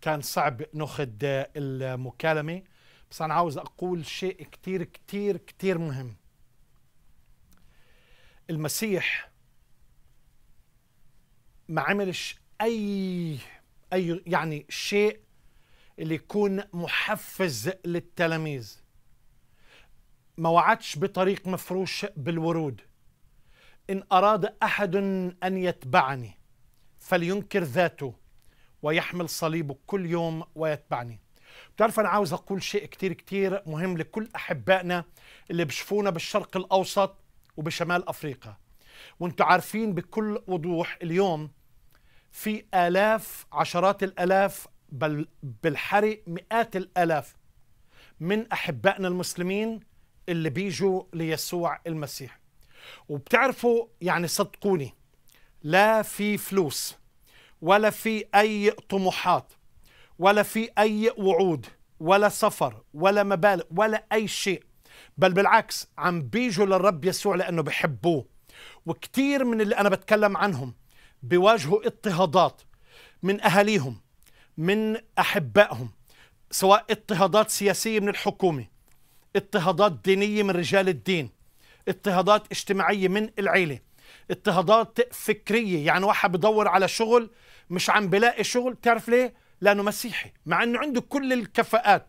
كان صعب ناخذ آه، المكالمه بس انا عاوز اقول شيء كثير كثير كثير مهم المسيح ما عملش اي اي يعني شيء اللي يكون محفز للتلاميذ ما وعدش بطريق مفروش بالورود ان اراد احد ان يتبعني فلينكر ذاته ويحمل صليبه كل يوم ويتبعني بتعرف انا عاوز اقول شيء كتير كتير مهم لكل احبائنا اللي بشوفونا بالشرق الاوسط وبشمال افريقيا وانتم عارفين بكل وضوح اليوم في آلاف عشرات الآلاف بل بالحري مئات الآلاف من أحبائنا المسلمين اللي بيجوا ليسوع المسيح وبتعرفوا يعني صدقوني لا في فلوس ولا في أي طموحات ولا في أي وعود ولا سفر ولا مبالغ ولا أي شيء بل بالعكس عم بيجوا للرب يسوع لأنه بحبوه وكثير من اللي أنا بتكلم عنهم بيواجهوا اضطهادات من اهاليهم من احبائهم سواء اضطهادات سياسيه من الحكومه اضطهادات دينيه من رجال الدين اضطهادات اجتماعيه من العيله اضطهادات فكريه يعني واحد بدور على شغل مش عم بلاقي شغل بتعرف ليه لانه مسيحي مع انه عنده كل الكفاءات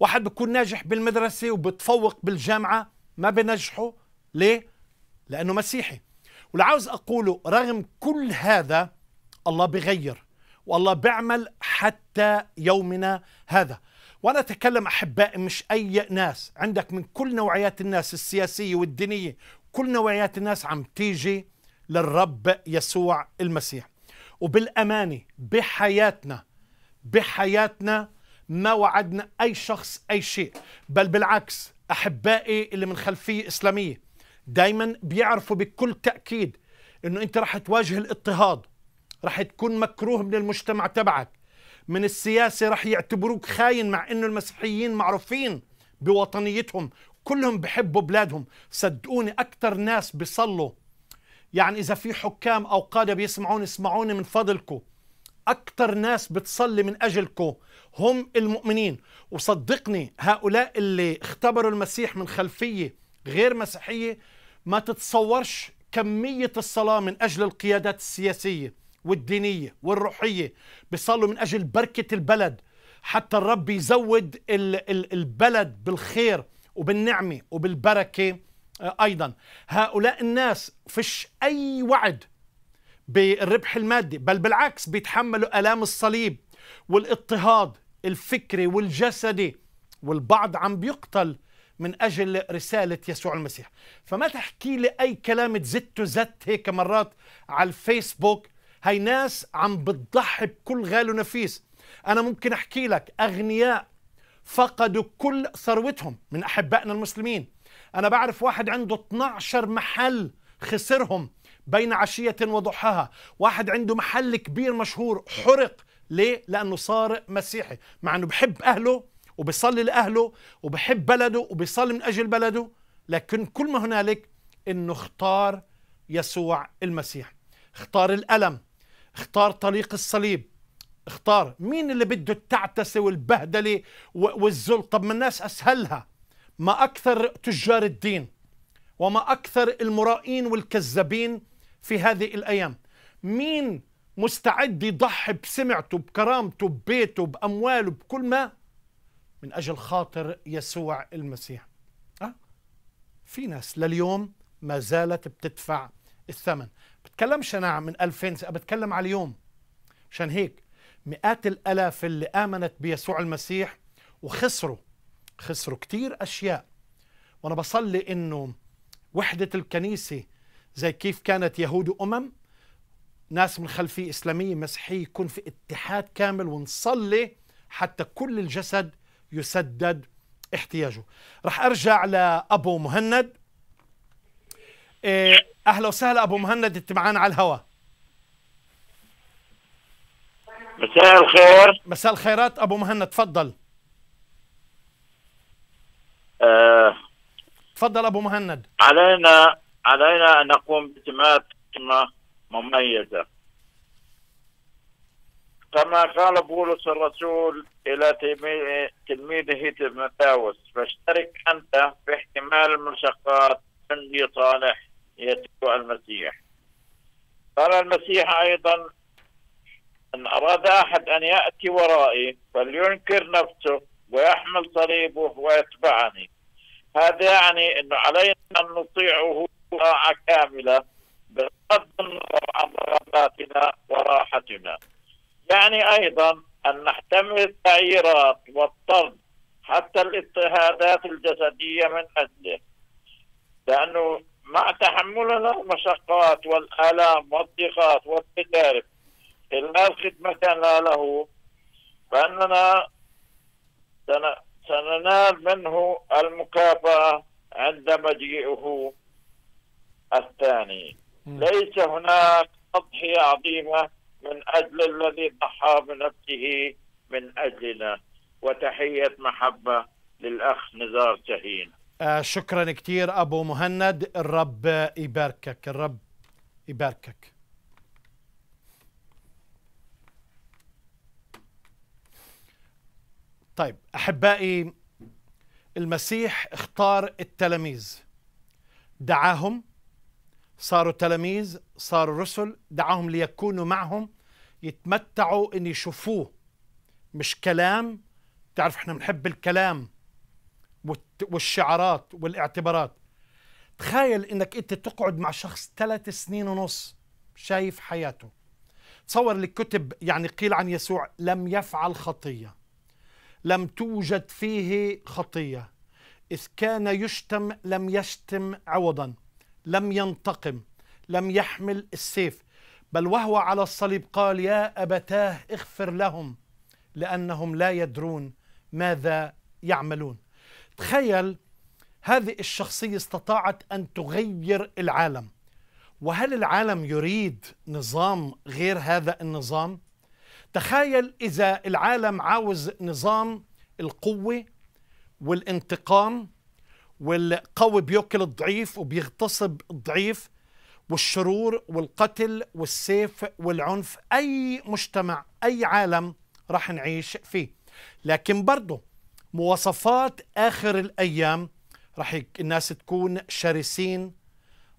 واحد بيكون ناجح بالمدرسه وبتفوق بالجامعه ما بنجحه ليه لانه مسيحي واللي عاوز اقوله رغم كل هذا الله بغير والله بيعمل حتى يومنا هذا وانا اتكلم احبائي مش اي ناس عندك من كل نوعيات الناس السياسيه والدينيه كل نوعيات الناس عم تيجي للرب يسوع المسيح وبالامانه بحياتنا بحياتنا ما وعدنا اي شخص اي شيء بل بالعكس احبائي اللي من خلفيه اسلاميه دايما بيعرفوا بكل تأكيد انه انت رح تواجه الاضطهاد رح تكون مكروه من المجتمع تبعك من السياسة رح يعتبروك خاين مع انه المسيحيين معروفين بوطنيتهم كلهم بحبوا بلادهم صدقوني أكثر ناس بيصلوا يعني إذا في حكام أو قادة بيسمعوني اسمعوني من فضلكم أكثر ناس بتصلي من أجلكم هم المؤمنين وصدقني هؤلاء اللي اختبروا المسيح من خلفية غير مسيحية ما تتصورش كمية الصلاة من أجل القيادات السياسية والدينية والروحية بيصلوا من أجل بركة البلد حتى الرب يزود البلد بالخير وبالنعمة وبالبركة آه، أيضا هؤلاء الناس فيش أي وعد بالربح المادي بل بالعكس بيتحملوا ألام الصليب والاضطهاد الفكري والجسدي والبعض عم بيقتل من أجل رسالة يسوع المسيح فما تحكي لي أي كلام تزت زت هيك مرات على الفيسبوك هاي ناس عم بتضحي بكل غالي ونفيس أنا ممكن أحكي لك أغنياء فقدوا كل ثروتهم من أحبائنا المسلمين أنا بعرف واحد عنده 12 محل خسرهم بين عشية وضحاها واحد عنده محل كبير مشهور حرق ليه؟ لأنه صار مسيحي مع أنه بحب أهله وبيصلي لأهله وبحب بلده وبيصلي من أجل بلده لكن كل ما هنالك أنه اختار يسوع المسيح اختار الألم اختار طريق الصليب اختار مين اللي بده التعتسة والبهدلة والذل طب ما الناس أسهلها ما أكثر تجار الدين وما أكثر المرائين والكذابين في هذه الأيام مين مستعد يضحي بسمعته بكرامته ببيته بأمواله بكل ما من أجل خاطر يسوع المسيح أه؟ في ناس لليوم ما زالت بتدفع الثمن بتكلمش أنا من 2000 سنة بتكلم على اليوم عشان هيك مئات الألاف اللي آمنت بيسوع المسيح وخسروا خسروا كتير أشياء وأنا بصلي إنه وحدة الكنيسة زي كيف كانت يهود أمم ناس من خلفية إسلامية مسيحية يكون في اتحاد كامل ونصلي حتى كل الجسد يسدد احتياجه رح أرجع لأبو مهند إيه، أهلا وسهلا أبو مهند أنت معنا على الهواء مساء الخير مساء الخيرات أبو مهند تفضل أه تفضل أبو مهند علينا علينا أن نقوم بتمات مميزة كما قال بولس الرسول إلى تلميذه تيموثاوس فاشترك أنت في احتمال المشقات عندي صالح يتبع المسيح قال المسيح أيضا إن أراد أحد أن يأتي ورائي فلينكر نفسه ويحمل صليبه ويتبعني هذا يعني أنه علينا أن نطيعه طاعة كاملة بغض النظر عن رغباتنا وراحتنا يعني أيضا أن نحتمل التغييرات والطرد حتى الاضطهادات الجسدية من أجله لأنه مع تحملنا المشقات والآلام والضيقات والتجارب خلال خدمتنا له فإننا سننال منه المكافأة عند مجيئه الثاني ليس هناك أضحية عظيمة من أجل الذي ضحى بنفسه من أجلنا وتحية محبة للأخ نزار شاهين آه شكرا كثير أبو مهند الرب يباركك الرب يباركك طيب أحبائي المسيح اختار التلاميذ دعاهم صاروا تلاميذ صاروا رسل دعاهم ليكونوا معهم يتمتعوا ان يشوفوه مش كلام تعرف احنا بنحب الكلام والشعارات والاعتبارات تخيل انك انت تقعد مع شخص ثلاث سنين ونص شايف حياته تصور الكتب يعني قيل عن يسوع لم يفعل خطية لم توجد فيه خطية إذ كان يشتم لم يشتم عوضا لم ينتقم لم يحمل السيف بل وهو على الصليب قال يا أبتاه اغفر لهم لأنهم لا يدرون ماذا يعملون تخيل هذه الشخصية استطاعت أن تغير العالم وهل العالم يريد نظام غير هذا النظام؟ تخيل إذا العالم عاوز نظام القوة والانتقام والقوي بيوكل الضعيف وبيغتصب الضعيف والشرور والقتل والسيف والعنف أي مجتمع أي عالم راح نعيش فيه لكن برضه مواصفات آخر الأيام راح الناس تكون شرسين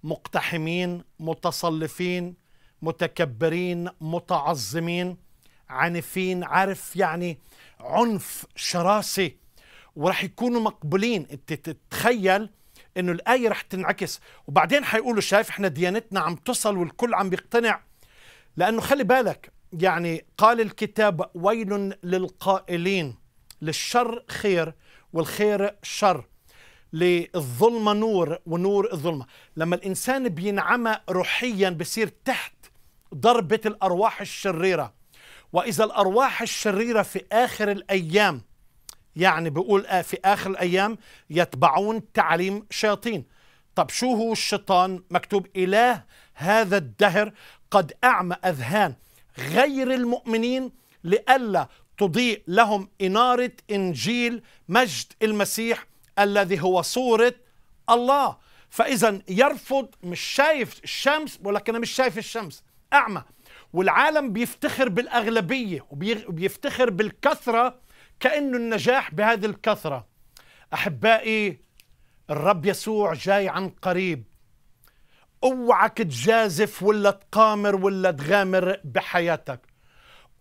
مقتحمين متصلفين متكبرين متعظمين عنيفين عارف يعني عنف شراسة وراح يكونوا مقبولين انت تتخيل انه الايه راح تنعكس وبعدين حيقولوا شايف احنا ديانتنا عم تصل والكل عم بيقتنع لانه خلي بالك يعني قال الكتاب ويل للقائلين للشر خير والخير شر للظلمة نور ونور الظلمة لما الإنسان بينعمى روحيا بصير تحت ضربة الأرواح الشريرة وإذا الأرواح الشريرة في آخر الأيام يعني بيقول آه، في آخر الأيام يتبعون تعليم شياطين طب شو هو الشيطان مكتوب إله هذا الدهر قد أعمى أذهان غير المؤمنين لئلا تضيء لهم إنارة إنجيل مجد المسيح الذي هو صورة الله فإذا يرفض مش شايف الشمس بقول لك أنا مش شايف الشمس أعمى والعالم بيفتخر بالأغلبية وبيفتخر بالكثرة كأنه النجاح بهذه الكثرة أحبائي الرب يسوع جاي عن قريب اوعك تجازف ولا تقامر ولا تغامر بحياتك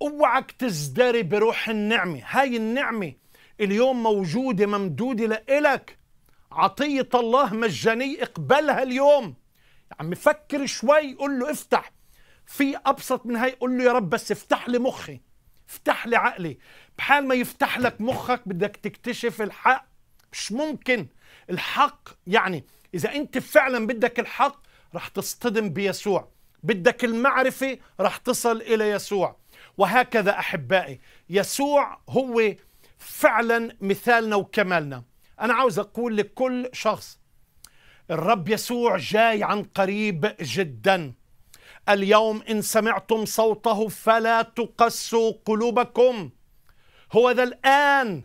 اوعك تزدري بروح النعمة هاي النعمة اليوم موجودة ممدودة لإلك عطية الله مجانية اقبلها اليوم عم فكر شوي قل له افتح في أبسط من هاي قل له يا رب بس افتح لي مخي افتح لي عقلي بحال ما يفتح لك مخك بدك تكتشف الحق مش ممكن الحق يعني اذا انت فعلا بدك الحق رح تصطدم بيسوع بدك المعرفه رح تصل الى يسوع وهكذا احبائي يسوع هو فعلا مثالنا وكمالنا انا عاوز اقول لكل شخص الرب يسوع جاي عن قريب جدا اليوم إن سمعتم صوته فلا تقسوا قلوبكم هو ذا الآن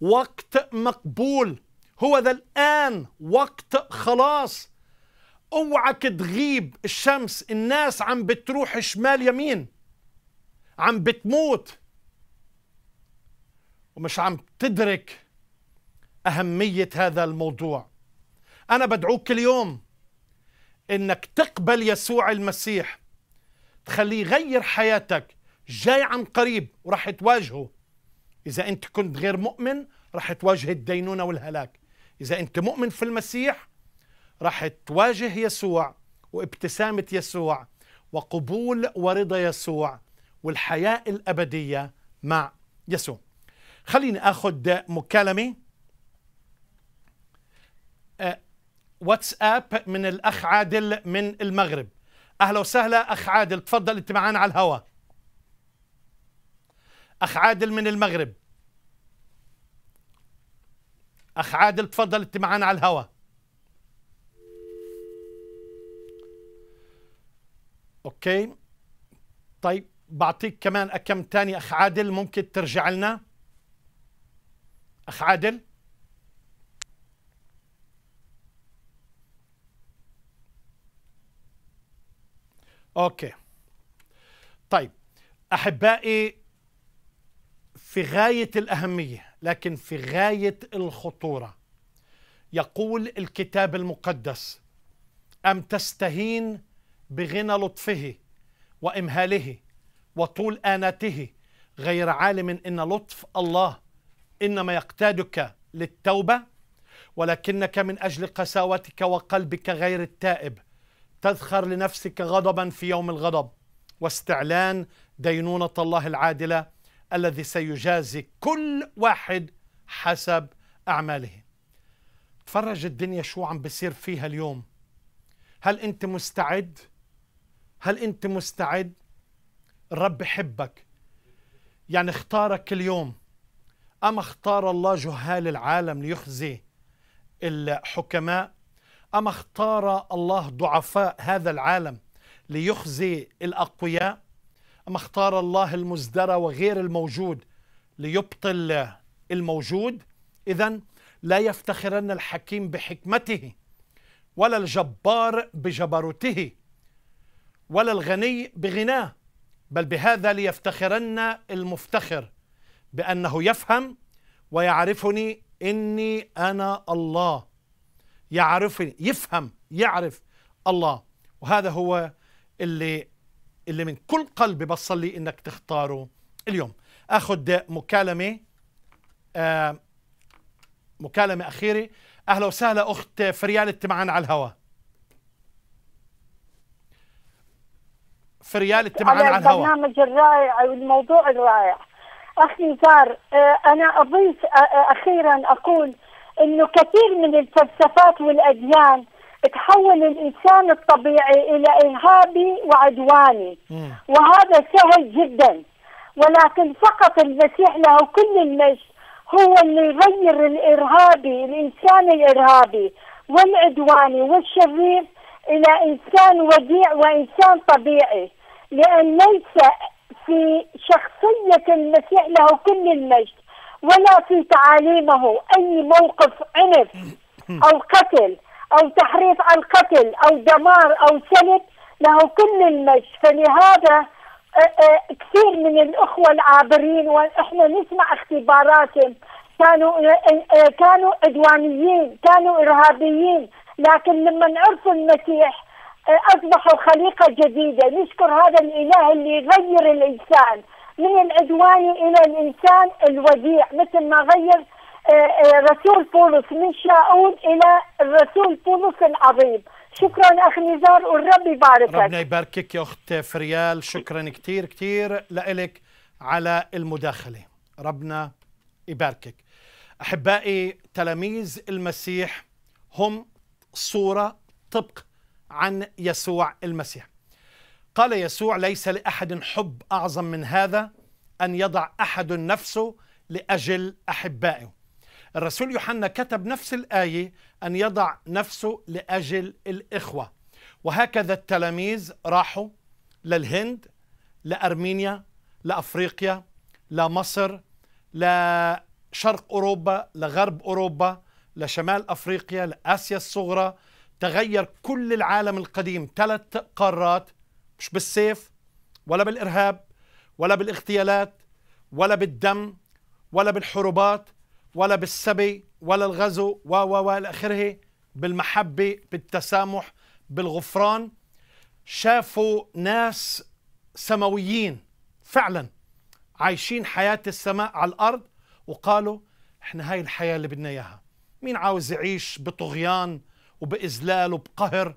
وقت مقبول هو ذا الآن وقت خلاص اوعك تغيب الشمس الناس عم بتروح شمال يمين عم بتموت ومش عم تدرك أهمية هذا الموضوع أنا بدعوك اليوم انك تقبل يسوع المسيح تخليه يغير حياتك جاي عن قريب وراح تواجهه اذا انت كنت غير مؤمن راح تواجه الدينونه والهلاك اذا انت مؤمن في المسيح راح تواجه يسوع وابتسامه يسوع وقبول ورضا يسوع والحياه الابديه مع يسوع خليني اخذ مكالمه واتساب من الاخ عادل من المغرب اهلا وسهلا اخ عادل تفضل انت معنا على الهواء اخ عادل من المغرب اخ عادل تفضل انت معنا على الهواء اوكي طيب بعطيك كمان كم تاني اخ عادل ممكن ترجع لنا اخ عادل اوكي طيب احبائي في غايه الاهميه لكن في غايه الخطوره يقول الكتاب المقدس ام تستهين بغنى لطفه وامهاله وطول اناته غير عالم ان لطف الله انما يقتادك للتوبه ولكنك من اجل قساوتك وقلبك غير التائب تذخر لنفسك غضبا في يوم الغضب واستعلان دينونة الله العادلة الذي سيجازي كل واحد حسب أعماله تفرج الدنيا شو عم بصير فيها اليوم هل أنت مستعد؟ هل أنت مستعد؟ الرب بحبك يعني اختارك اليوم أما اختار الله جهال العالم ليخزي الحكماء أما اختار الله ضعفاء هذا العالم ليخزي الأقوياء أما اختار الله المزدرى وغير الموجود ليبطل الموجود إذا لا يفتخرن الحكيم بحكمته ولا الجبار بجبروته ولا الغني بغناه بل بهذا ليفتخرن المفتخر بأنه يفهم ويعرفني إني أنا الله يعرفني يفهم يعرف الله وهذا هو اللي اللي من كل قلبي بصلي انك تختاره اليوم اخذ مكالمه آه مكالمه اخيره اهلا وسهلا اخت فريال انت معنا على الهواء فريال انت معنا على الهواء البرنامج الرائع والموضوع الرائع اخي زار آه، انا اضيف آه، آه، اخيرا اقول انه كثير من الفلسفات والاديان تحول الانسان الطبيعي الى ارهابي وعدواني وهذا سهل جدا ولكن فقط المسيح له كل المجد هو اللي يغير الارهابي الانسان الارهابي والعدواني والشرير الى انسان وديع وانسان طبيعي لان ليس في شخصيه المسيح له كل المجد ولا في تعاليمه أي موقف عنف أو قتل أو تحريف القتل أو دمار أو سلب له كل المجد فلهذا كثير من الأخوة العابرين واحنا نسمع اختباراتهم كانوا كانوا عدوانيين كانوا إرهابيين لكن لما عرفوا المسيح أصبحوا خليقة جديدة نشكر هذا الإله اللي يغير الإنسان من العدواني الى الانسان الوديع مثل ما غير آه، آه، رسول بولس من شاؤون الى الرسول بولس العظيم شكرا اخ نزار والرب يباركك ربنا يباركك يا اخت فريال شكرا كثير كثير لك على المداخله ربنا يباركك احبائي تلاميذ المسيح هم صوره طبق عن يسوع المسيح قال يسوع ليس لاحد حب اعظم من هذا ان يضع احد نفسه لاجل احبائه الرسول يوحنا كتب نفس الايه ان يضع نفسه لاجل الاخوه وهكذا التلاميذ راحوا للهند لارمينيا لافريقيا لمصر لشرق اوروبا لغرب اوروبا لشمال افريقيا لاسيا الصغرى تغير كل العالم القديم ثلاث قارات مش بالسيف ولا بالإرهاب ولا بالاغتيالات ولا بالدم ولا بالحروبات ولا بالسبي ولا الغزو و و و آخره بالمحبة بالتسامح بالغفران شافوا ناس سماويين فعلا عايشين حياة السماء على الأرض وقالوا احنا هاي الحياة اللي بدنا إياها مين عاوز يعيش بطغيان وبإذلال وبقهر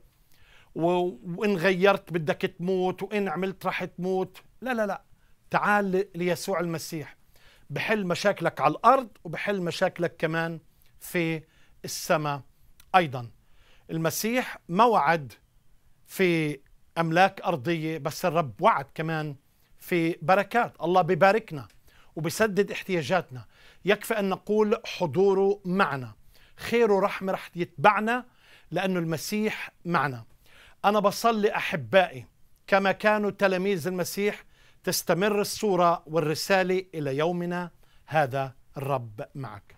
وان غيرت بدك تموت وان عملت رح تموت لا لا لا تعال ليسوع المسيح بحل مشاكلك على الارض وبحل مشاكلك كمان في السماء ايضا المسيح ما وعد في املاك ارضيه بس الرب وعد كمان في بركات الله بباركنا وبسدد احتياجاتنا يكفي ان نقول حضوره معنا خير ورحمه رح يتبعنا لانه المسيح معنا أنا بصلي أحبائي كما كانوا تلاميذ المسيح تستمر الصورة والرسالة إلى يومنا هذا الرب معك